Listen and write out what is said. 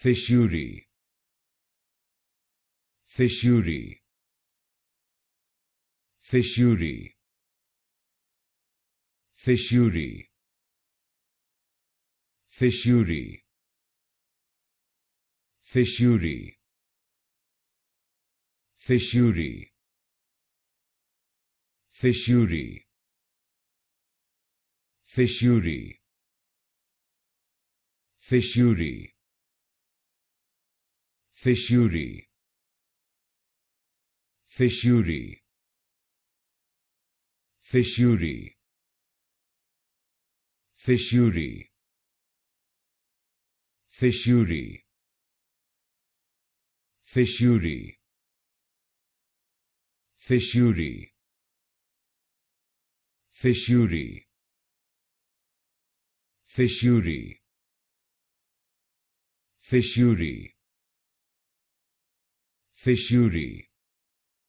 Fishuri Fishuri Fishuri Fishuri Fishuri Fishuri Fishuri Fishuri Fishuri Fishuri Fishuri. Fishuri. Fishuri. Fishuri. Fishuri. Fishuri. Fishuri. Fishuri. Fishery Fishery Fishuri.